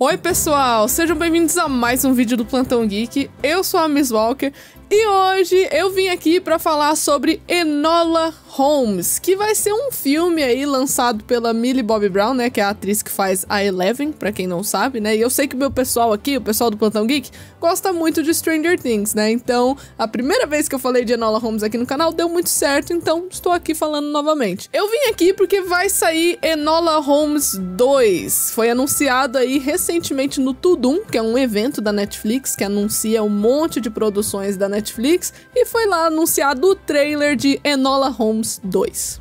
Oi, pessoal! Sejam bem-vindos a mais um vídeo do Plantão Geek. Eu sou a Miss Walker e hoje eu vim aqui para falar sobre Enola Holmes, que vai ser um filme aí lançado pela Millie Bobby Brown, né, que é a atriz que faz a Eleven, para quem não sabe, né? E eu sei que o meu pessoal aqui, o pessoal do Plantão Geek, gosta muito de Stranger Things, né? Então, a primeira vez que eu falei de Enola Holmes aqui no canal deu muito certo, então estou aqui falando novamente. Eu vim aqui porque vai sair Enola Holmes 2. Foi anunciado aí recentemente recentemente no Tudum, que é um evento da Netflix que anuncia um monte de produções da Netflix, e foi lá anunciado o trailer de Enola Holmes 2.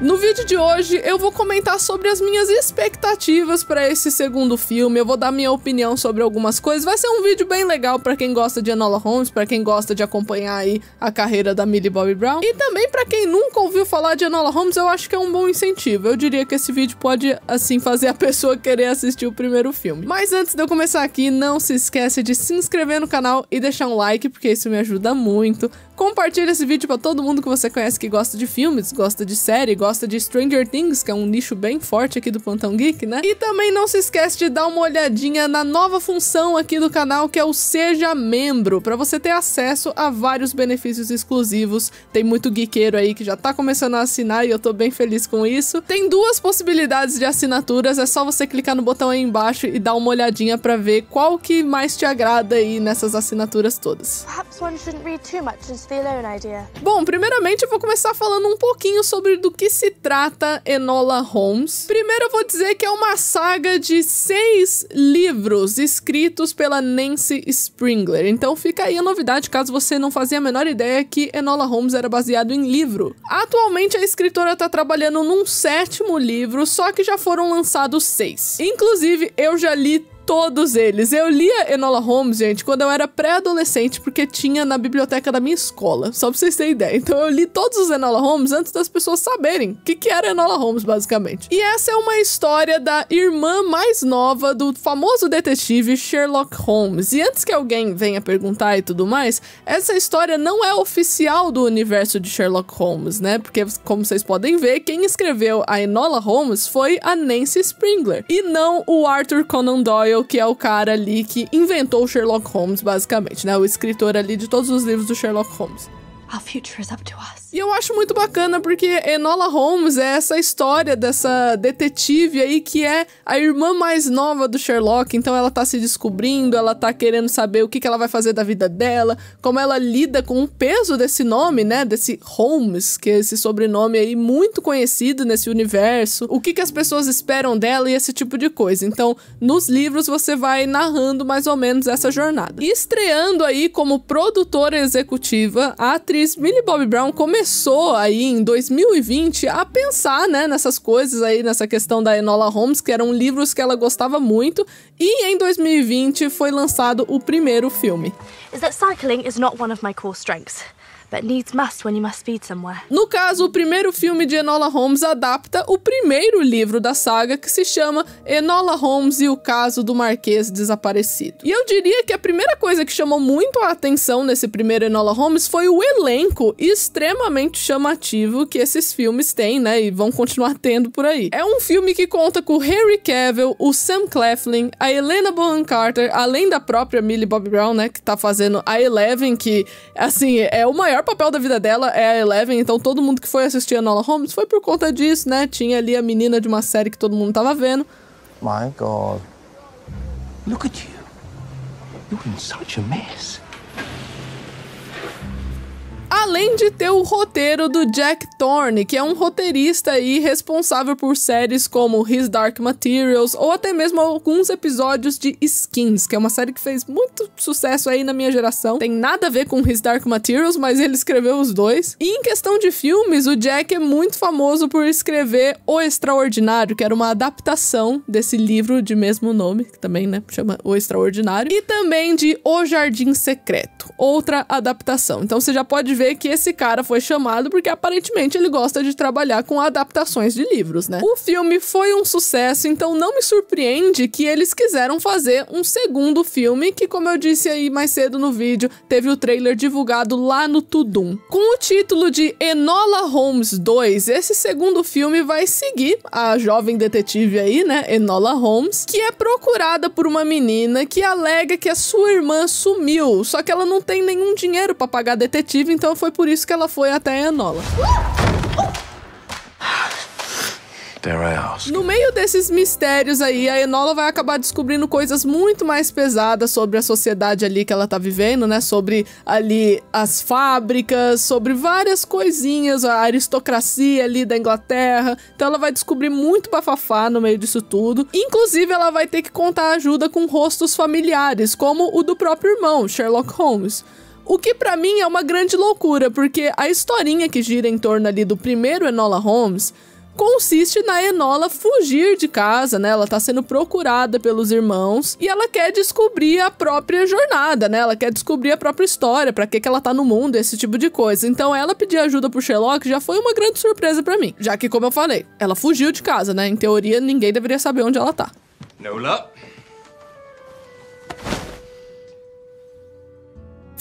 No vídeo de hoje eu vou comentar sobre as minhas expectativas para esse segundo filme, eu vou dar minha opinião sobre algumas coisas. Vai ser um vídeo bem legal para quem gosta de Enola Holmes, para quem gosta de acompanhar aí a carreira da Millie Bobby Brown e também para quem nunca ouviu falar de Enola Holmes, eu acho que é um bom incentivo. Eu diria que esse vídeo pode assim fazer a pessoa querer assistir assistir o primeiro filme. Mas antes de eu começar aqui, não se esquece de se inscrever no canal e deixar um like, porque isso me ajuda muito. Compartilha esse vídeo para todo mundo que você conhece que gosta de filmes, gosta de série, gosta de Stranger Things, que é um nicho bem forte aqui do Pantão Geek, né? E também não se esquece de dar uma olhadinha na nova função aqui do canal, que é o Seja Membro, para você ter acesso a vários benefícios exclusivos. Tem muito geekeiro aí que já tá começando a assinar e eu tô bem feliz com isso. Tem duas possibilidades de assinaturas, é só você clicar no botão aí embaixo e dar uma olhadinha para ver qual que mais te agrada aí nessas assinaturas todas. Bom, primeiramente eu vou começar falando um pouquinho sobre do que se trata Enola Holmes. Primeiro eu vou dizer que é uma saga de seis livros escritos pela Nancy Springler. Então fica aí a novidade caso você não fazia a menor ideia que Enola Holmes era baseado em livro. Atualmente a escritora está trabalhando num sétimo livro, só que já foram lançados seis. Inclusive eu já li todos eles. Eu lia Enola Holmes, gente, quando eu era pré-adolescente, porque tinha na biblioteca da minha escola, só pra vocês terem ideia. Então eu li todos os Enola Holmes antes das pessoas saberem o que, que era Enola Holmes, basicamente. E essa é uma história da irmã mais nova do famoso detetive Sherlock Holmes. E antes que alguém venha perguntar e tudo mais, essa história não é oficial do universo de Sherlock Holmes, né? Porque, como vocês podem ver, quem escreveu a Enola Holmes foi a Nancy Springler, e não o Arthur Conan Doyle Doyle, que é o cara ali que inventou o Sherlock Holmes, basicamente, né? O escritor ali de todos os livros do Sherlock Holmes. Our future is up to us. E eu acho muito bacana porque Enola Holmes é essa história dessa detetive aí que é a irmã mais nova do Sherlock, então ela tá se descobrindo, ela tá querendo saber o que, que ela vai fazer da vida dela, como ela lida com o peso desse nome, né, desse Holmes, que é esse sobrenome aí muito conhecido nesse universo, o que, que as pessoas esperam dela e esse tipo de coisa. Então, nos livros você vai narrando mais ou menos essa jornada. E estreando aí como produtora executiva, a atriz Millie Bobby Brown começou começou aí em 2020 a pensar, né, nessas coisas aí, nessa questão da Enola Holmes, que eram livros que ela gostava muito, e em 2020 foi lançado o primeiro filme. Is that cycling is not one of my core strengths but needs must when you must feed somewhere. No caso, o primeiro filme de Enola Holmes adapta o primeiro livro da saga que se chama Enola Holmes e o caso do Marquês Desaparecido. E eu diria que a primeira coisa que chamou muito a atenção nesse primeiro Enola Holmes foi o elenco extremamente chamativo que esses filmes têm, né, e vão continuar tendo por aí. É um filme que conta com o Harry Cavill, o Sam Claflin, a Helena Bonham Carter, além da própria Millie Bobby Brown, né, que tá fazendo a Eleven, que assim, é o maior maior papel da vida dela é a Eleven, então todo mundo que foi assistir a Nola Holmes foi por conta disso, né? Tinha ali a menina de uma série que todo mundo tava vendo. My God. Look at you. You're in such a mess. Além de ter o roteiro do Jack Thorne, que é um roteirista aí responsável por séries como His Dark Materials ou até mesmo alguns episódios de Skins, que é uma série que fez muito sucesso aí na minha geração. Tem nada a ver com His Dark Materials, mas ele escreveu os dois. E em questão de filmes, o Jack é muito famoso por escrever O Extraordinário, que era uma adaptação desse livro de mesmo nome, que também, né, chama O Extraordinário, e também de O Jardim Secreto, outra adaptação. Então você já pode ver que esse cara foi chamado porque aparentemente ele gosta de trabalhar com adaptações de livros, né? O filme foi um sucesso, então não me surpreende que eles quiseram fazer um segundo filme que, como eu disse aí mais cedo no vídeo, teve o trailer divulgado lá no Tudum. Com o título de Enola Holmes 2, esse segundo filme vai seguir a jovem detetive aí, né, Enola Holmes, que é procurada por uma menina que alega que a sua irmã sumiu, só que ela não tem nenhum dinheiro para pagar detetive, então foi por isso que ela foi até a Enola. No meio desses mistérios aí, a Enola vai acabar descobrindo coisas muito mais pesadas sobre a sociedade ali que ela tá vivendo, né? Sobre ali as fábricas, sobre várias coisinhas, a aristocracia ali da Inglaterra. Então ela vai descobrir muito bafafá no meio disso tudo. Inclusive, ela vai ter que contar ajuda com rostos familiares, como o do próprio irmão, Sherlock Holmes. O que para mim é uma grande loucura, porque a historinha que gira em torno ali do primeiro Enola Holmes consiste na Enola fugir de casa, né? Ela tá sendo procurada pelos irmãos e ela quer descobrir a própria jornada, né? Ela quer descobrir a própria história, para que que ela tá no mundo, esse tipo de coisa. Então ela pedir ajuda pro Sherlock já foi uma grande surpresa para mim, já que como eu falei, ela fugiu de casa, né? Em teoria ninguém deveria saber onde ela tá. Nola,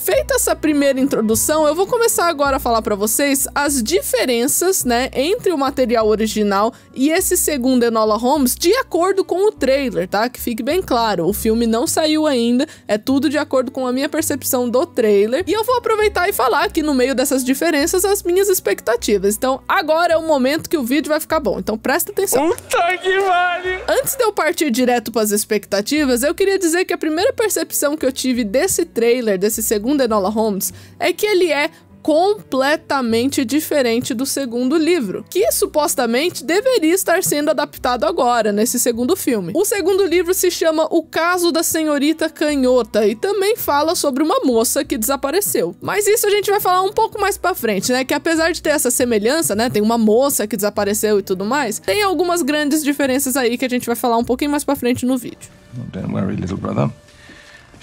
Feita essa primeira introdução, eu vou começar agora a falar para vocês as diferenças, né, entre o material original e esse segundo Enola Holmes, de acordo com o trailer, tá? Que fique bem claro, o filme não saiu ainda, é tudo de acordo com a minha percepção do trailer. E eu vou aproveitar e falar aqui no meio dessas diferenças as minhas expectativas. Então, agora é o momento que o vídeo vai ficar bom. Então, presta atenção. Puta que vale! Antes de eu partir direto para as expectativas, eu queria dizer que a primeira percepção que eu tive desse trailer, desse segundo de Nola Holmes é que ele é completamente diferente do segundo livro, que supostamente deveria estar sendo adaptado agora, nesse segundo filme. O segundo livro se chama O Caso da Senhorita Canhota e também fala sobre uma moça que desapareceu. Mas isso a gente vai falar um pouco mais pra frente, né? Que apesar de ter essa semelhança, né? Tem uma moça que desapareceu e tudo mais, tem algumas grandes diferenças aí que a gente vai falar um pouquinho mais pra frente no vídeo. Don't worry, little brother.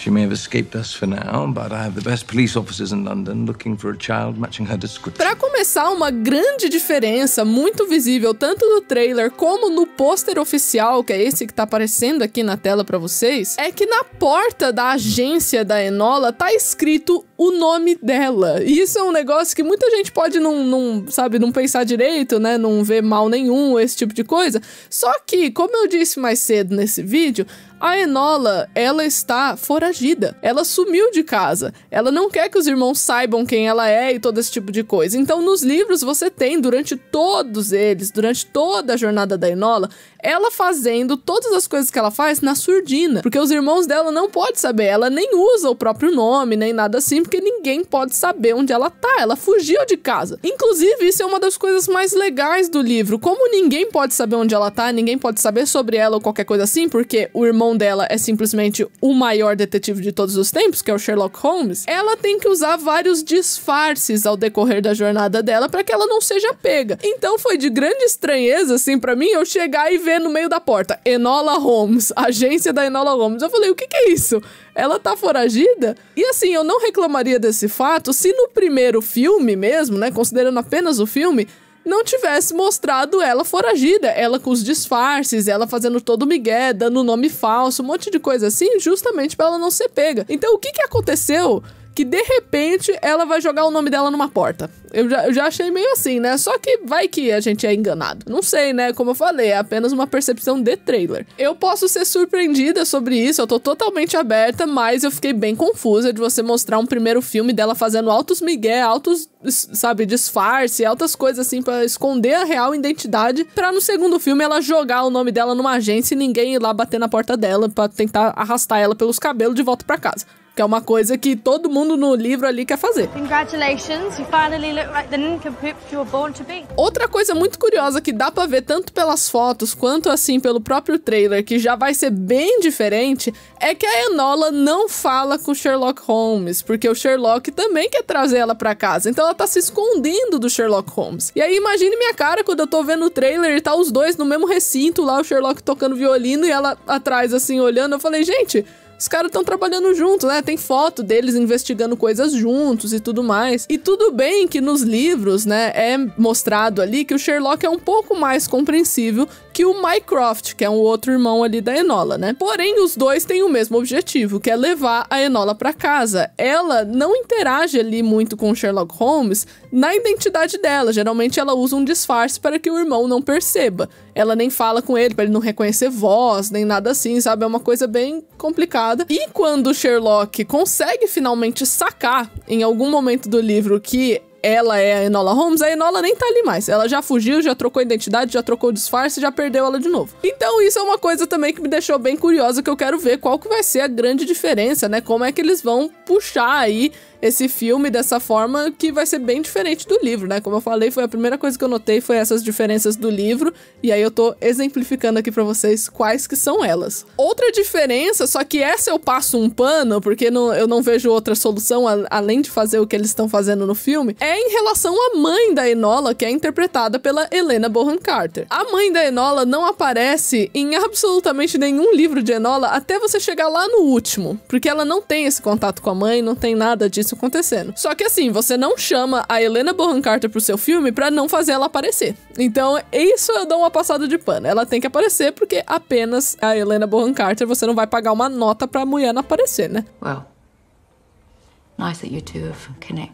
She may have escaped us for now, but I have the best police officers in London looking for a child matching her description. Para começar, uma grande diferença muito visível tanto no trailer como no pôster oficial, que é esse que tá aparecendo aqui na tela para vocês, é que na porta da agência da Enola tá escrito o nome dela. E isso é um negócio que muita gente pode não, não, sabe, não pensar direito, né? Não ver mal nenhum, esse tipo de coisa. Só que, como eu disse mais cedo nesse vídeo, a Enola, ela está foragida. Ela sumiu de casa. Ela não quer que os irmãos saibam quem ela é e todo esse tipo de coisa. Então, nos livros, você tem, durante todos eles, durante toda a jornada da Enola, ela fazendo todas as coisas que ela faz na surdina. Porque os irmãos dela não podem saber. Ela nem usa o próprio nome, nem nada assim, porque ninguém pode saber onde ela tá. Ela fugiu de casa. Inclusive, isso é uma das coisas mais legais do livro. Como ninguém pode saber onde ela tá, ninguém pode saber sobre ela ou qualquer coisa assim, porque o irmão irmão dela é simplesmente o maior detetive de todos os tempos, que é o Sherlock Holmes, ela tem que usar vários disfarces ao decorrer da jornada dela para que ela não seja pega. Então foi de grande estranheza, assim, para mim, eu chegar e ver no meio da porta Enola Holmes, agência da Enola Holmes. Eu falei, o que, que é isso? Ela tá foragida? E assim, eu não reclamaria desse fato se no primeiro filme mesmo, né, considerando apenas o filme, não tivesse mostrado ela foragida, ela com os disfarces, ela fazendo todo o migué, dando nome falso, um monte de coisa assim, justamente para ela não ser pega. Então o que que aconteceu? que de repente ela vai jogar o nome dela numa porta. Eu já, eu já achei meio assim, né? Só que vai que a gente é enganado. Não sei, né? Como eu falei, é apenas uma percepção de trailer. Eu posso ser surpreendida sobre isso, eu tô totalmente aberta, mas eu fiquei bem confusa de você mostrar um primeiro filme dela fazendo altos migué, altos, sabe, disfarce, altas coisas assim para esconder a real identidade, para no segundo filme ela jogar o nome dela numa agência e ninguém ir lá bater na porta dela para tentar arrastar ela pelos cabelos de volta para casa que é uma coisa que todo mundo no livro ali quer fazer. Congratulations, you finally look like the nincompoop you were born to be. Outra coisa muito curiosa que dá para ver tanto pelas fotos quanto assim pelo próprio trailer, que já vai ser bem diferente, é que a Enola não fala com Sherlock Holmes, porque o Sherlock também quer trazer ela para casa. Então ela tá se escondendo do Sherlock Holmes. E aí imagine minha cara quando eu tô vendo o trailer e tá os dois no mesmo recinto lá, o Sherlock tocando violino e ela atrás assim olhando. Eu falei, gente, os caras estão trabalhando juntos, né? Tem foto deles investigando coisas juntos e tudo mais. E tudo bem que nos livros, né, é mostrado ali que o Sherlock é um pouco mais compreensível que o Mycroft, que é um outro irmão ali da Enola, né? Porém, os dois têm o mesmo objetivo, que é levar a Enola para casa. Ela não interage ali muito com Sherlock Holmes na identidade dela. Geralmente ela usa um disfarce para que o irmão não perceba. Ela nem fala com ele para ele não reconhecer voz, nem nada assim, sabe? É uma coisa bem complicada. E quando Sherlock consegue finalmente sacar em algum momento do livro que ela é a Enola Holmes, a Enola nem tá ali mais. Ela já fugiu, já trocou a identidade, já trocou o disfarce, já perdeu ela de novo. Então isso é uma coisa também que me deixou bem curiosa, que eu quero ver qual que vai ser a grande diferença, né? Como é que eles vão puxar aí esse filme dessa forma que vai ser bem diferente do livro, né? Como eu falei, foi a primeira coisa que eu notei foi essas diferenças do livro, e aí eu tô exemplificando aqui para vocês quais que são elas. Outra diferença, só que essa eu passo um pano, porque não, eu não vejo outra solução a, além de fazer o que eles estão fazendo no filme, é é em relação à mãe da Enola, que é interpretada pela Helena Bohan Carter. A mãe da Enola não aparece em absolutamente nenhum livro de Enola até você chegar lá no último, porque ela não tem esse contato com a mãe, não tem nada disso acontecendo. Só que assim, você não chama a Helena Bohan Carter pro seu filme para não fazer ela aparecer. Então, isso eu dou uma passada de pano. Ela tem que aparecer porque apenas a Helena Bohan Carter, você não vai pagar uma nota pra mulher não aparecer, né? Well.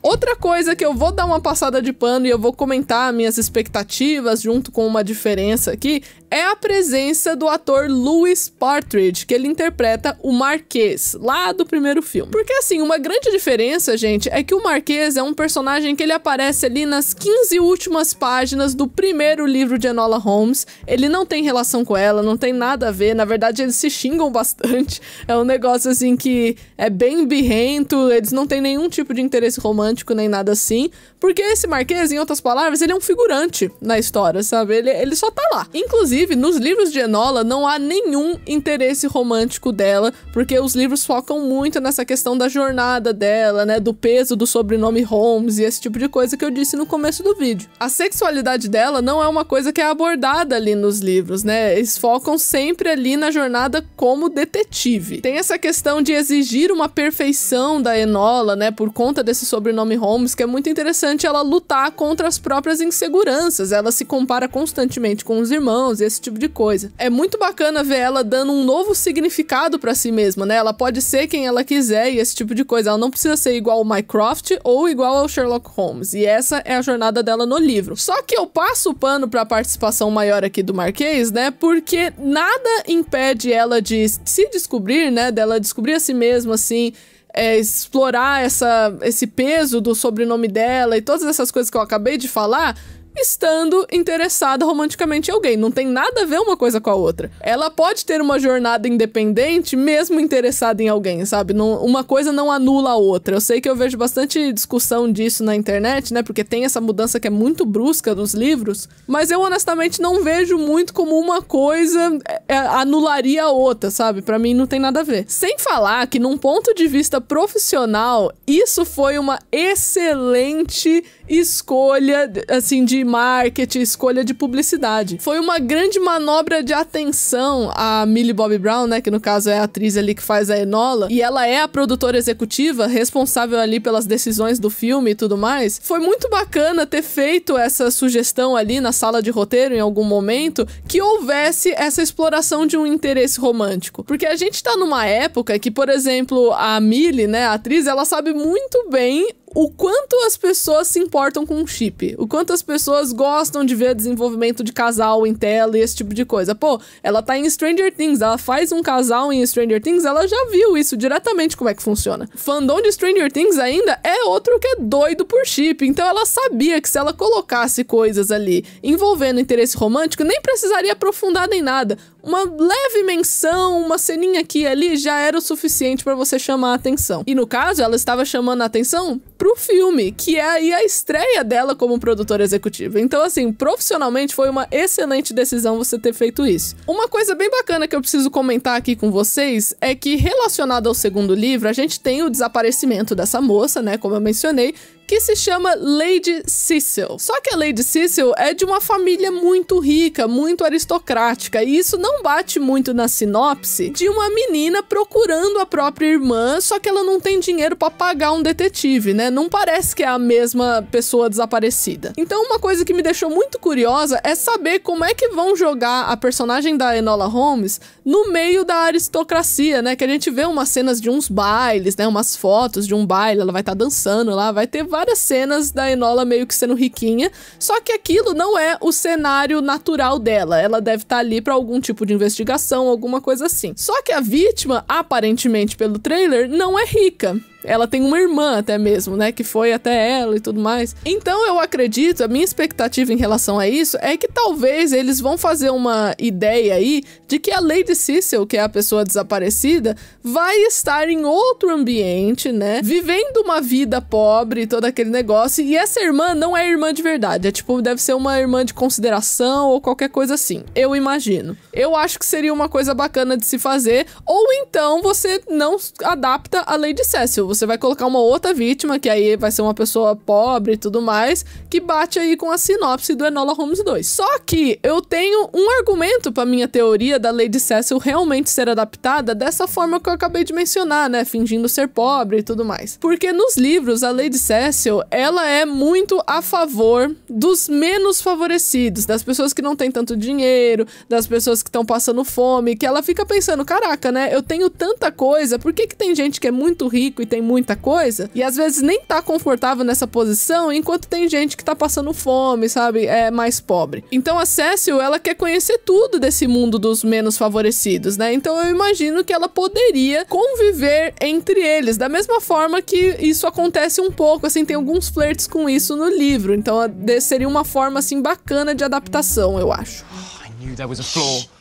Outra coisa que eu vou dar uma passada de pano e eu vou comentar minhas expectativas junto com uma diferença aqui é a presença do ator Louis Partridge, que ele interpreta o Marquês, lá do primeiro filme. Porque assim, uma grande diferença, gente, é que o Marquês é um personagem que ele aparece ali nas 15 últimas páginas do primeiro livro de Enola Holmes. Ele não tem relação com ela, não tem nada a ver, na verdade eles se xingam bastante. É um negócio assim que é bem birrento, eles não têm nenhum tipo de interesse romântico nem nada assim, porque esse Marquês, em outras palavras, ele é um figurante na história, sabe? Ele, ele só tá lá. Inclusive, nos livros de Enola não há nenhum interesse romântico dela, porque os livros focam muito nessa questão da jornada dela, né? Do peso do sobrenome Holmes e esse tipo de coisa que eu disse no começo do vídeo. A sexualidade dela não é uma coisa que é abordada ali nos livros, né? Eles focam sempre ali na jornada como detetive. Tem essa questão de exigir uma perfeição da Enola escola, né, por conta desse sobrenome Holmes, que é muito interessante ela lutar contra as próprias inseguranças. Ela se compara constantemente com os irmãos e esse tipo de coisa. É muito bacana ver ela dando um novo significado para si mesma, né? Ela pode ser quem ela quiser e esse tipo de coisa. Ela não precisa ser igual ao Mycroft ou igual ao Sherlock Holmes. E essa é a jornada dela no livro. Só que eu passo o pano para a participação maior aqui do Marquês, né? Porque nada impede ela de se descobrir, né? Dela descobrir a si mesma assim é, explorar essa, esse peso do sobrenome dela e todas essas coisas que eu acabei de falar, estando interessada romanticamente em alguém. Não tem nada a ver uma coisa com a outra. Ela pode ter uma jornada independente, mesmo interessada em alguém, sabe? Não, uma coisa não anula a outra. Eu sei que eu vejo bastante discussão disso na internet, né? Porque tem essa mudança que é muito brusca dos livros. Mas eu honestamente não vejo muito como uma coisa é, é, anularia a outra, sabe? Para mim não tem nada a ver. Sem falar que, num ponto de vista profissional, isso foi uma excelente escolha, assim, de marketing, escolha de publicidade. Foi uma grande manobra de atenção a Millie Bobby Brown, né? Que no caso é a atriz ali que faz a Enola. E ela é a produtora executiva, responsável ali pelas decisões do filme e tudo mais. Foi muito bacana ter feito essa sugestão ali na sala de roteiro em algum momento que houvesse essa exploração de um interesse romântico. Porque a gente tá numa época que, por exemplo, a Millie, né, a atriz, ela sabe muito bem o quanto as pessoas se importam com o chip, o quanto as pessoas gostam de ver desenvolvimento de casal em tela e esse tipo de coisa. Pô, ela tá em Stranger Things, ela faz um casal em Stranger Things, ela já viu isso diretamente como é que funciona. Fandom de Stranger Things ainda é outro que é doido por chip, então ela sabia que se ela colocasse coisas ali envolvendo interesse romântico, nem precisaria aprofundar em nada uma leve menção, uma ceninha aqui e ali já era o suficiente para você chamar a atenção. E no caso, ela estava chamando a atenção pro filme, que é aí a estreia dela como produtora executiva. Então, assim, profissionalmente foi uma excelente decisão você ter feito isso. Uma coisa bem bacana que eu preciso comentar aqui com vocês é que relacionado ao segundo livro, a gente tem o desaparecimento dessa moça, né, como eu mencionei, que se chama Lady Cecil. Só que a Lady Cecil é de uma família muito rica, muito aristocrática, e isso não bate muito na sinopse de uma menina procurando a própria irmã, só que ela não tem dinheiro para pagar um detetive, né? Não parece que é a mesma pessoa desaparecida. Então, uma coisa que me deixou muito curiosa é saber como é que vão jogar a personagem da Enola Holmes no meio da aristocracia, né? Que a gente vê umas cenas de uns bailes, né? Umas fotos de um baile, ela vai estar tá dançando lá, vai ter várias cenas da Enola meio que sendo riquinha, só que aquilo não é o cenário natural dela. Ela deve estar tá ali para algum tipo de investigação, alguma coisa assim. Só que a vítima, aparentemente pelo trailer, não é rica. Ela tem uma irmã até mesmo, né? Que foi até ela e tudo mais. Então eu acredito, a minha expectativa em relação a isso é que talvez eles vão fazer uma ideia aí de que a Lady Cecil, que é a pessoa desaparecida, vai estar em outro ambiente, né? Vivendo uma vida pobre, e todo aquele negócio. E essa irmã não é irmã de verdade. É tipo, deve ser uma irmã de consideração ou qualquer coisa assim. Eu imagino. Eu acho que seria uma coisa bacana de se fazer. Ou então você não adapta a Lady Cecil você vai colocar uma outra vítima, que aí vai ser uma pessoa pobre e tudo mais, que bate aí com a sinopse do Enola Holmes 2. Só que eu tenho um argumento para minha teoria da Lady Cecil realmente ser adaptada dessa forma que eu acabei de mencionar, né? Fingindo ser pobre e tudo mais. Porque nos livros, a Lady Cecil, ela é muito a favor dos menos favorecidos, das pessoas que não têm tanto dinheiro, das pessoas que estão passando fome, que ela fica pensando, caraca, né? Eu tenho tanta coisa, por que que tem gente que é muito rico e tem tem muita coisa e às vezes nem tá confortável nessa posição, enquanto tem gente que tá passando fome, sabe? É mais pobre. Então a Cecil, ela quer conhecer tudo desse mundo dos menos favorecidos, né? Então eu imagino que ela poderia conviver entre eles, da mesma forma que isso acontece um pouco, assim, tem alguns flertes com isso no livro. Então seria uma forma assim bacana de adaptação, eu acho. Oh, I knew there was a flaw.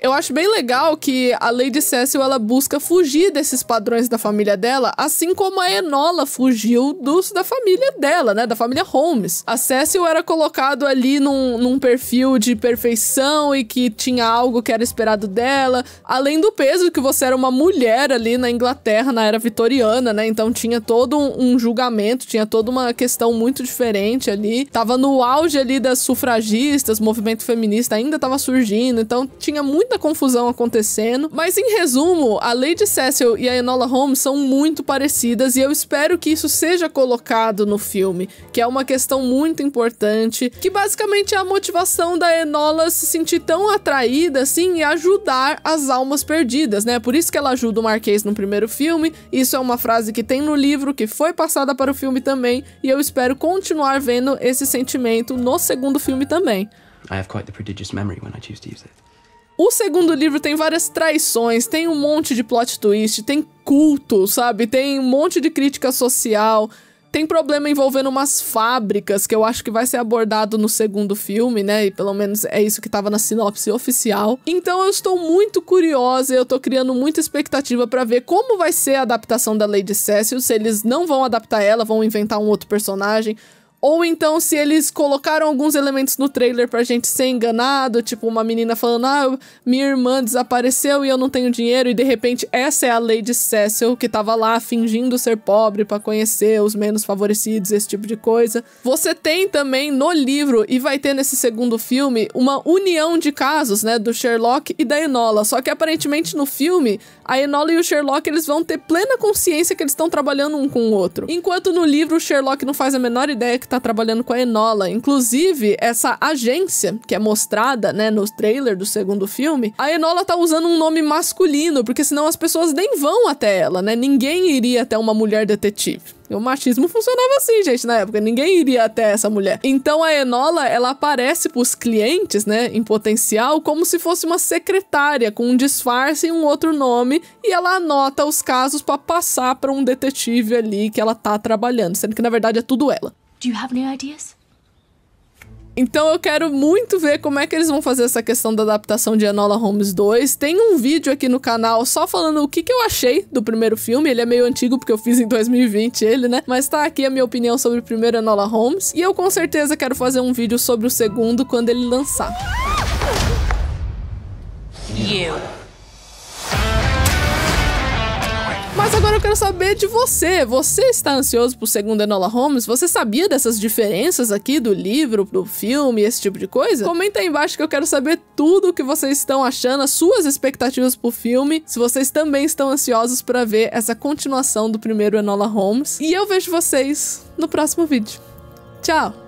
Eu acho bem legal que a Lady Cecil ela busca fugir desses padrões da família dela, assim como a Enola fugiu dos da família dela, né? Da família Holmes. A Cecil era colocado ali num, num perfil de perfeição e que tinha algo que era esperado dela, além do peso que você era uma mulher ali na Inglaterra na era vitoriana, né? Então tinha todo um, um julgamento, tinha toda uma questão muito diferente ali. Tava no auge ali das sufragistas, movimento feminista ainda tava surgindo, então então tinha muita confusão acontecendo. Mas em resumo, a Lady Cecil e a Enola Holmes são muito parecidas e eu espero que isso seja colocado no filme, que é uma questão muito importante, que basicamente é a motivação da Enola se sentir tão atraída assim e ajudar as almas perdidas, né? Por isso que ela ajuda o Marquês no primeiro filme. Isso é uma frase que tem no livro, que foi passada para o filme também, e eu espero continuar vendo esse sentimento no segundo filme também. I have quite the prodigious memory when I choose to use it. O segundo livro tem várias traições, tem um monte de plot twist, tem culto, sabe? Tem um monte de crítica social. Tem problema envolvendo umas fábricas, que eu acho que vai ser abordado no segundo filme, né? E pelo menos é isso que tava na sinopse oficial. Então eu estou muito curiosa, eu tô criando muita expectativa para ver como vai ser a adaptação da Lady Cecil, se eles não vão adaptar ela, vão inventar um outro personagem, ou então se eles colocaram alguns elementos no trailer pra gente ser enganado, tipo uma menina falando: "Ah, minha irmã desapareceu e eu não tenho dinheiro" e de repente essa é a Lady Cecil que tava lá fingindo ser pobre para conhecer os menos favorecidos, esse tipo de coisa. Você tem também no livro e vai ter nesse segundo filme uma união de casos, né, do Sherlock e da Enola. Só que aparentemente no filme a Enola e o Sherlock eles vão ter plena consciência que eles estão trabalhando um com o outro. Enquanto no livro o Sherlock não faz a menor ideia que tá tá trabalhando com a Enola. Inclusive, essa agência que é mostrada, né, no trailer do segundo filme, a Enola tá usando um nome masculino, porque senão as pessoas nem vão até ela, né? Ninguém iria até uma mulher detetive. O machismo funcionava assim, gente, na época. Ninguém iria até essa mulher. Então a Enola, ela aparece para os clientes, né, em potencial, como se fosse uma secretária com um disfarce e um outro nome, e ela anota os casos para passar para um detetive ali que ela tá trabalhando, sendo que na verdade é tudo ela. Do you have any ideas? Então eu quero muito ver como é que eles vão fazer essa questão da adaptação de Enola Holmes 2. Tem um vídeo aqui no canal só falando o que, que eu achei do primeiro filme. Ele é meio antigo porque eu fiz em 2020 ele, né? Mas tá aqui a minha opinião sobre o primeiro Enola Holmes. E eu com certeza quero fazer um vídeo sobre o segundo quando ele lançar. You. Mas agora eu quero saber de você. Você está ansioso pro segundo Enola Holmes? Você sabia dessas diferenças aqui do livro pro filme, esse tipo de coisa? Comenta aí embaixo que eu quero saber tudo o que vocês estão achando, as suas expectativas pro filme, se vocês também estão ansiosos para ver essa continuação do primeiro Enola Holmes. E eu vejo vocês no próximo vídeo. Tchau!